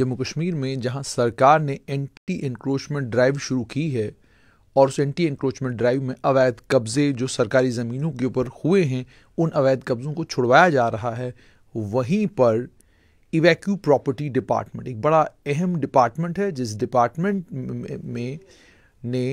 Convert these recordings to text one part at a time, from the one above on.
जम्मू कश्मीर में जहां सरकार ने एंटी इंक्रोचमेंट ड्राइव शुरू की है और उस एंटी इंक्रोचमेंट ड्राइव में अवैध कब्ज़े जो सरकारी ज़मीनों के ऊपर हुए हैं उन अवैध कब्ज़ों को छुड़वाया जा रहा है वहीं पर इवैक्यू प्रॉपर्टी डिपार्टमेंट एक बड़ा अहम डिपार्टमेंट है जिस डिपार्टमेंट में ने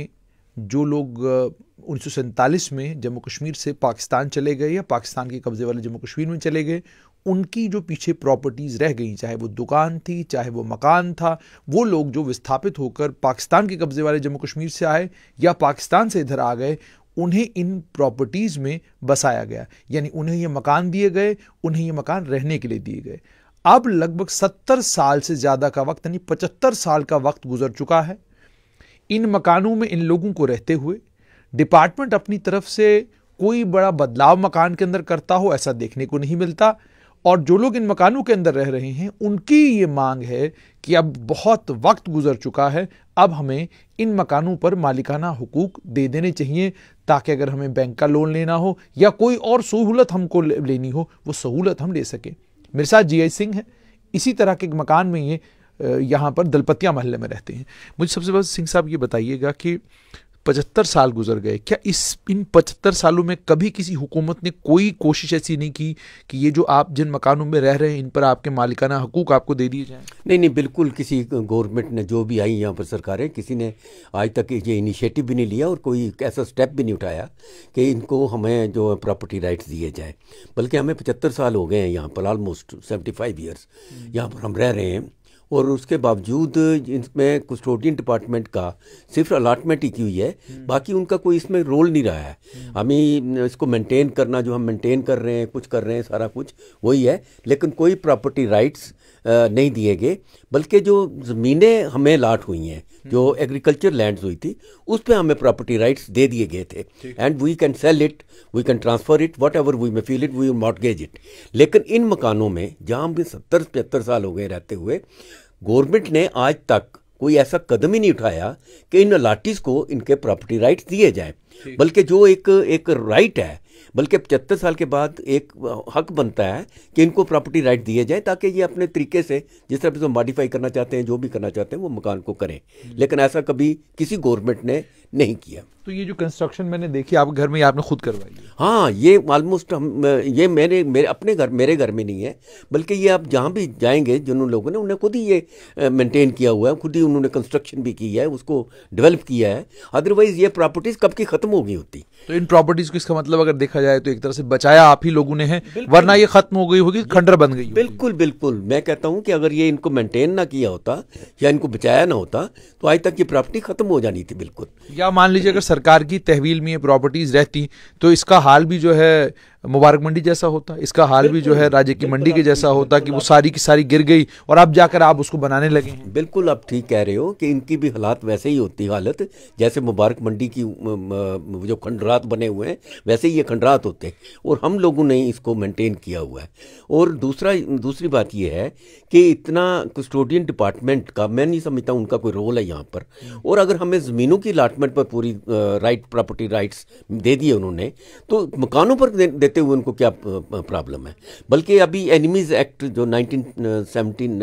जो लोग उन्नीस में जम्मू कश्मीर से पाकिस्तान चले गए या पाकिस्तान के कब्ज़े वाले जम्मू कश्मीर में चले गए उनकी जो पीछे प्रॉपर्टीज़ रह गई चाहे वो दुकान थी चाहे वो मकान था वो लोग जो विस्थापित होकर पाकिस्तान के कब्ज़े वाले जम्मू कश्मीर से आए या पाकिस्तान से इधर आ गए उन्हें इन प्रॉपर्टीज़ में बसाया गया यानी उन्हें ये मकान दिए गए उन्हें ये मकान रहने के लिए दिए गए अब लगभग सत्तर साल से ज़्यादा का वक्त यानी पचहत्तर साल का वक्त गुजर चुका है इन मकानों में इन लोगों को रहते हुए डिपार्टमेंट अपनी तरफ से कोई बड़ा बदलाव मकान के अंदर करता हो ऐसा देखने को नहीं मिलता और जो लोग इन मकानों के अंदर रह रहे हैं उनकी ये मांग है कि अब बहुत वक्त गुजर चुका है अब हमें इन मकानों पर मालिकाना हकूक दे देने चाहिए ताकि अगर हमें बैंक का लोन लेना हो या कोई और सहूलत हमको लेनी हो वो सहूलत हम ले सकें मेरे साथ जी आई सिंह है इसी तरह के मकान में ये यहाँ पर दलपतिया महल्ले में रहते हैं मुझे सबसे पहले सिंह साहब ये बताइएगा कि पचहत्तर साल गुजर गए क्या इस इन पचहत्तर सालों में कभी किसी हुकूमत ने कोई कोशिश ऐसी नहीं की कि ये जो आप जिन मकानों में रह रहे हैं इन पर आपके मालिकाना हकूक आपको दे दिए जाए नहीं नहीं बिल्कुल किसी गवर्नमेंट ने जो भी आई यहाँ पर सरकारें किसी ने आज तक ये इनिशिएटिव भी नहीं लिया और कोई ऐसा स्टेप भी नहीं उठाया कि इनको हमें जो प्रॉपर्टी राइट दिए जाए बल्कि हमें पचहत्तर साल हो गए हैं यहाँ पर ऑलमोस्ट सेवेंटी फाइव ईयर्स यहाँ पर हम रह रहे हैं और उसके बावजूद इसमें कस्टोडियन डिपार्टमेंट का सिर्फ अलाटमेंट ही की हुई है हम्म। बाकी उनका कोई इसमें रोल नहीं रहा है हम्म। हमें इसको मेंटेन करना जो हम मेंटेन कर रहे हैं कुछ कर रहे हैं सारा कुछ वही है लेकिन कोई प्रॉपर्टी राइट्स नहीं दिए गए बल्कि जो ज़मीनें हमें लाट हुई हैं हम्म। जो एग्रीकल्चर लैंड्स हुई थी उस पर हमें प्रॉपर्टी राइट्स दे दिए गए थे and we can sell it we can transfer it whatever we may feel it we gauge it लेकिन इन मकानों में जहाँ हम सत्तर पचहत्तर साल हो गए रहते हुए गवर्नमेंट ने आज तक कोई ऐसा कदम ही नहीं उठाया कि इन अलाटीज़ को इनके प्रॉपर्टी राइट्स दिए जाएँ बल्कि जो एक एक राइट है बल्कि पचहत्तर साल के बाद एक हक बनता है कि इनको प्रॉपर्टी राइट दिए जाए ताकि ये अपने तरीके से जिस तरह से मॉडिफाई करना चाहते हैं जो भी करना चाहते हैं वो मकान को करें लेकिन ऐसा कभी किसी गवर्नमेंट ने नहीं किया तो ये जो कंस्ट्रक्शन मैंने देखी आप घर में आपने खुद करवाई हाँ ये ऑलमोस्ट हम ये मेरे मेरे अपने घर मेरे घर में नहीं है बल्कि ये आप जहाँ भी जाएंगे जिन उन लोगों ने उन्हें खुद ही ये मेंटेन किया हुआ है खुद ही उन्होंने कंस्ट्रक्शन भी किया है उसको डेवलप किया है अदरवाइज ये प्रॉपर्टीज कब की खत्म हो गई होती तो इन प्रॉपर्टीज को इसका मतलब अगर देखा जाए तो एक तरह से बचाया आप ही लोगों ने है वरना ये खत्म हो गई होगी खंडर बन गई बिल्कुल बिल्कुल मैं कहता हूँ कि अगर ये इनको मेंटेन ना किया होता या इनको बचाया ना होता तो आज तक ये प्रॉपर्टी खत्म हो जानी थी बिल्कुल या मान लीजिए अगर सरकार की तहवील में ये प्रॉपर्टीज़ रहती तो इसका हाल भी जो है मुबारक मंडी जैसा होता इसका हाल भी जो है राज्य की मंडी के जैसा होता कि वो सारी की सारी गिर गई और अब जाकर आप उसको बनाने लगे बिल्कुल आप ठीक कह रहे हो कि इनकी भी हालात वैसे ही होती हालत जैसे मुबारक मंडी की जो खंडरात बने हुए हैं वैसे ही ये खंडरात होते हैं और हम लोगों ने इसको मेंटेन किया हुआ है और दूसरा दूसरी बात यह है कि इतना कस्टोडियन डिपार्टमेंट का मैं नहीं समझता उनका कोई रोल है यहाँ पर और अगर हमें ज़मीनों की अलाटमेंट पर पूरी राइट प्रॉपर्टी राइट्स दे दिए उन्होंने तो मकानों पर दे देते हुए उनको क्या प्रॉब्लम है बल्कि अभी एनिमीज़ एक्ट जो नाइनटीन सेवनटीन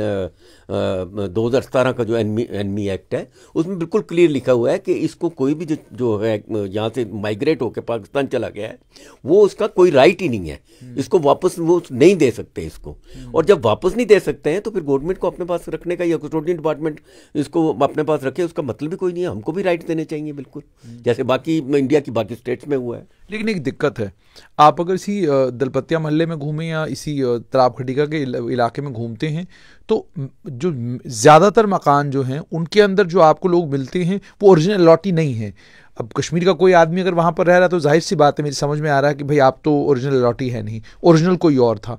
दो हज़ार सतारह का जो एनमी एनमी एक्ट है उसमें बिल्कुल क्लियर लिखा हुआ है कि इसको कोई भी जो जो है यहाँ से माइग्रेट होकर पाकिस्तान चला गया है वो उसका कोई राइट ही नहीं है हम्म। इसको वापस वो नहीं दे सकते इसको हम्म। और जब वापस नहीं दे सकते हैं तो फिर गवर्नमेंट को अपने पास रखने का या कस्टोडियन डिपार्टमेंट इसको अपने पास रखे उसका मतलब भी कोई नहीं है हमको भी राइट देने चाहिए बिल्कुल हम्म। जैसे बाकी इंडिया की बाकी स्टेट्स में हुआ है लेकिन एक दिक्कत है आप अगर इसी दलपतिया मोहल्ले में घूमें या इसी तराब खटिका के इलाके में घूमते हैं तो जो ज़्यादातर मकान जो हैं उनके अंदर जो आपको लोग मिलते हैं वो ओरिजिनल लॉटी नहीं है अब कश्मीर का कोई आदमी अगर वहाँ पर रह रहा तो जाहिर सी बात है मेरी समझ में आ रहा है कि भाई आप तो ओरिजिनल लॉटी है नहीं ओरिजिनल कोई और था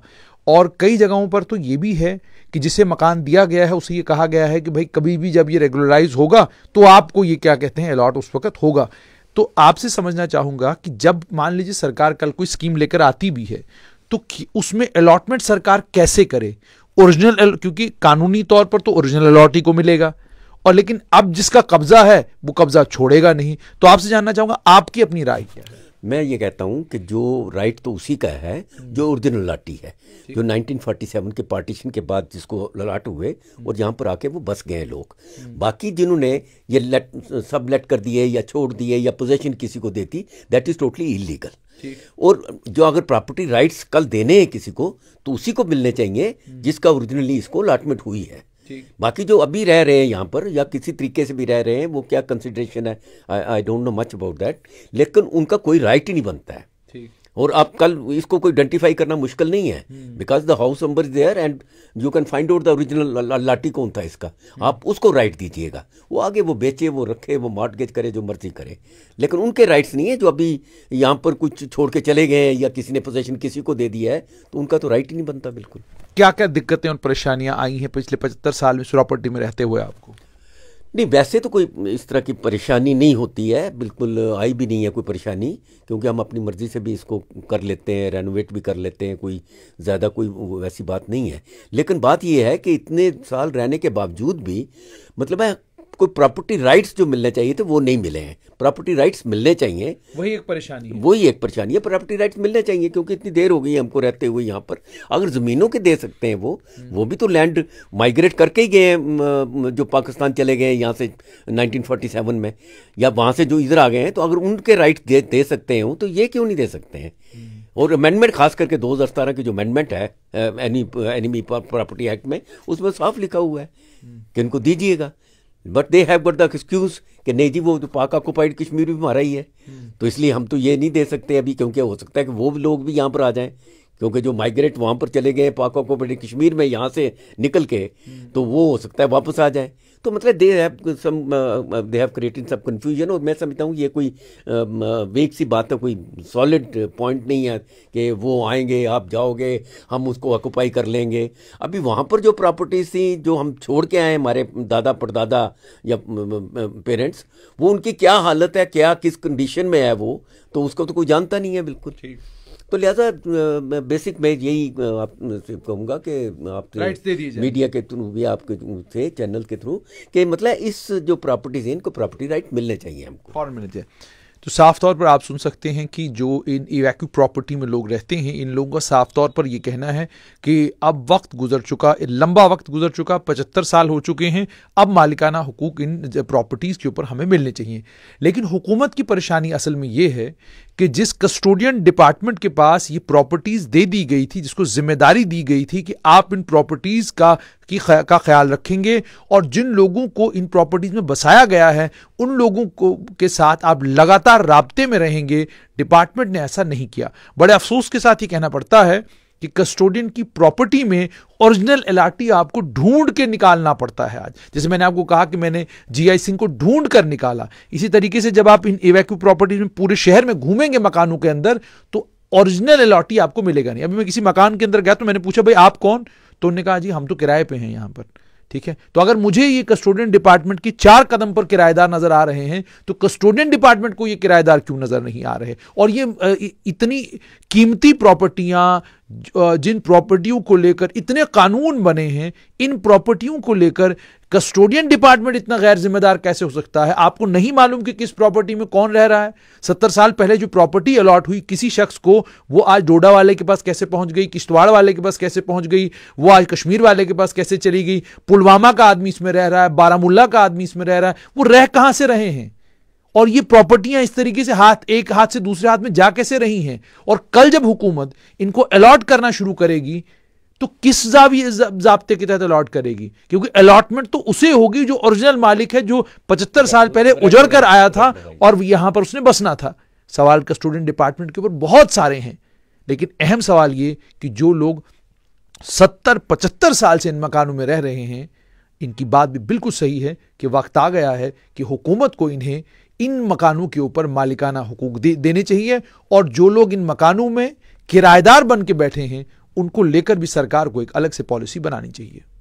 और कई जगहों पर तो ये भी है कि जिसे मकान दिया गया है उसे ये कहा गया है कि भाई कभी भी जब ये रेगुलराइज होगा तो आपको ये क्या कहते हैं अलॉट उस वक्त होगा तो आपसे समझना चाहूंगा कि जब मान लीजिए सरकार कल कोई स्कीम लेकर आती भी है तो उसमें अलॉटमेंट सरकार कैसे करे ओरिजिनल क्योंकि कानूनी तौर पर तो ओरिजिनल अलॉट ही को मिलेगा और लेकिन अब जिसका कब्जा है वो कब्जा छोड़ेगा नहीं तो आपसे जानना चाहूंगा आपकी अपनी राय क्या है मैं ये कहता हूँ कि जो राइट तो उसी का है हम्म। जो ओरिजिनल लाठी है जो 1947 के पार्टीशन के बाद जिसको ललाट हुए हम्म। और यहाँ पर आके वो बस गए लोग हम्म। बाकी जिन्होंने ये लेट सब लेट कर दिए या छोड़ दिए या पोजेशन किसी को देती दैट इज़ टोटली इलीगल और जो अगर प्रॉपर्टी राइट्स कल देने हैं किसी को तो उसी को मिलने चाहिए जिसका ओरिजिनली इसको अलाटमेंट हुई है बाकी जो अभी रह रहे हैं यहाँ पर या किसी तरीके से भी रह रहे हैं वो क्या कंसिड्रेशन है I don't know much about that लेकिन उनका कोई राइट ही नहीं बनता है ठीक और आप कल इसको कोई आइडेंटिफाई करना मुश्किल नहीं है because the house number is there and you can find out the original लाठी कौन था इसका आप उसको राइट दीजिएगा वो आगे वो बेचे वो रखे वो मॉर्टगेज करे जो मर्जी करे लेकिन उनके राइट्स नहीं है जो अभी यहाँ पर कुछ छोड़ के चले गए हैं या किसी ने पोजेशन किसी को दे दिया है तो उनका तो राइट ही नहीं बनता बिल्कुल क्या क्या दिक्कतें और परेशानियां आई हैं पिछले पचहत्तर साल में इस प्रॉपर्टी में रहते हुए आपको नहीं वैसे तो कोई इस तरह की परेशानी नहीं होती है बिल्कुल आई भी नहीं है कोई परेशानी क्योंकि हम अपनी मर्ज़ी से भी इसको कर लेते हैं रेनोवेट भी कर लेते हैं कोई ज़्यादा कोई वैसी बात नहीं है लेकिन बात यह है कि इतने साल रहने के बावजूद भी मतलब है कोई प्रॉपर्टी राइट्स जो मिलने चाहिए थे तो वो नहीं मिले हैं प्रॉपर्टी राइट्स मिलने चाहिए वही एक परेशानी है वही एक परेशानी है प्रॉपर्टी राइट्स मिलने चाहिए क्योंकि इतनी देर हो गई है हमको रहते हुए यहाँ पर अगर ज़मीनों के दे सकते हैं वो वो भी तो लैंड माइग्रेट करके ही गए हैं जो पाकिस्तान चले गए यहाँ से नाइनटीन में या वहाँ से जो इधर आ गए हैं तो अगर उनके राइट दे, दे सकते हैं तो ये क्यों नहीं दे सकते हैं हम्म। और अमेंडमेंट खास करके दो हज़ार सतारह की जो अमेंडमेंट है एनी एनिमी प्रॉपर्टी एक्ट में उसमें साफ लिखा हुआ है कि इनको दीजिएगा but they have got the excuse कि नहीं जी वो तो पाक ऑक्यूपाइड कश्मीर भी हमारा ही है हम्म। तो इसलिए हम तो ये नहीं दे सकते अभी क्योंकि हो सकता है कि वो लोग भी यहाँ पर आ जाएं क्योंकि जो माइग्रेट वहाँ पर चले गए पाक ऑक्यूपेटेड कश्मीर में यहाँ से निकल के तो वो हो सकता है वापस आ जाए तो मतलब they have some they have created सब कन्फ्यूजन और मैं समझता हूँ ये कोई um, uh, वेक सी बात है कोई सॉलिड पॉइंट नहीं है कि वो आएंगे आप जाओगे हम उसको ऑक्यूपाई कर लेंगे अभी वहाँ पर जो प्रॉपर्टीज थी जो हम छोड़ के आए हमारे दादा परदादा या पेरेंट्स um, um, वो उनकी क्या हालत है क्या किस कंडीशन में है वो तो उसको तो कोई जानता नहीं है बिल्कुल ठीक तो लिहाजा बेसिक मैं यही आपसे कहूँगा कि आप मीडिया के थ्रू भी आपके थे चैनल के थ्रू कि मतलब इस जो प्रॉपर्टीज हैं इनको प्रॉपर्टी राइट मिलने चाहिए हमको फॉर मिलने चाहिए तो साफ तौर पर आप सुन सकते हैं कि जो इन इवैक्यू प्रॉपर्टी में लोग रहते हैं इन लोगों का साफ तौर पर यह कहना है कि अब वक्त गुजर चुका लंबा वक्त गुजर चुका पचहत्तर साल हो चुके हैं अब मालिकाना हकूक इन प्रॉपर्टीज़ के ऊपर हमें मिलने चाहिए लेकिन हुकूमत की परेशानी असल में ये है कि जिस कस्टोडियन डिपार्टमेंट के पास ये प्रॉपर्टीज दे दी गई थी जिसको जिम्मेदारी दी गई थी कि आप इन प्रॉपर्टीज का की खया, का ख्याल रखेंगे और जिन लोगों को इन प्रॉपर्टीज में बसाया गया है उन लोगों को के साथ आप लगातार रबते में रहेंगे डिपार्टमेंट ने ऐसा नहीं किया बड़े अफसोस के साथ ये कहना पड़ता है कि कस्टोडियन की प्रॉपर्टी में ओरिजिनल एल आपको ढूंढ के निकालना पड़ता है आज जैसे मैंने आपको कहा कि मैंने जीआई सिंह को ढूंढ कर निकाला इसी तरीके से जब आप इन एवैक्यू प्रॉपर्टीज में पूरे शहर में घूमेंगे मकानों के अंदर तो ओरिजिनल एल आपको मिलेगा नहीं अभी मैं किसी मकान के अंदर गया तो मैंने पूछा भाई आप कौन तो उन्होंने कहा जी हम तो किराए पे हैं यहाँ पर ठीक है तो अगर मुझे ये कस्टोडियन डिपार्टमेंट की चार कदम पर किराएदार नजर आ रहे हैं तो कस्टोडियन डिपार्टमेंट को ये किराएदार क्यों नजर नहीं आ रहे और ये इतनी कीमती प्रॉपर्टियां जिन प्रॉपर्टियों को लेकर इतने कानून बने हैं इन प्रॉपर्टियों को लेकर कस्टोडियन डिपार्टमेंट इतना गैर जिम्मेदार कैसे हो सकता है आपको नहीं मालूम कि किस प्रॉपर्टी में कौन रह रहा है सत्तर साल पहले जो प्रॉपर्टी अलॉट हुई किसी शख्स को वो आज डोडा वाले के पास कैसे पहुंच गई किश्तवाड़ वाले के पास कैसे पहुंच गई वो आज कश्मीर वाले के पास कैसे चली गई पुलवामा का आदमी इसमें रह रहा है बारामूला का आदमी इसमें रह रहा है वो रह कहां से रहे हैं और ये प्रॉपर्टियां इस तरीके से हाथ एक हाथ से दूसरे हाथ में जा कैसे रही हैं और कल जब हुकूमत इनको अलॉट करना शुरू करेगी तो किस जावी जाबते के तहत अलॉट करेगी क्योंकि अलॉटमेंट तो उसे होगी जो ओरिजिनल मालिक है जो पचहत्तर साल पहले तो उजड़ कर आया तो था और यहां पर उसने बसना था सवाल का स्टूडेंट डिपार्टमेंट के ऊपर बहुत सारे हैं लेकिन अहम सवाल ये कि जो लोग सत्तर पचहत्तर साल से इन मकानों में रह रहे हैं इनकी बात भी बिल्कुल सही है कि वक्त आ गया है कि हुकूमत को इन्हें इन मकानों के ऊपर मालिकाना हकूक दे, देने चाहिए और जो लोग इन मकानों में किराएदार बन के बैठे हैं उनको लेकर भी सरकार को एक अलग से पॉलिसी बनानी चाहिए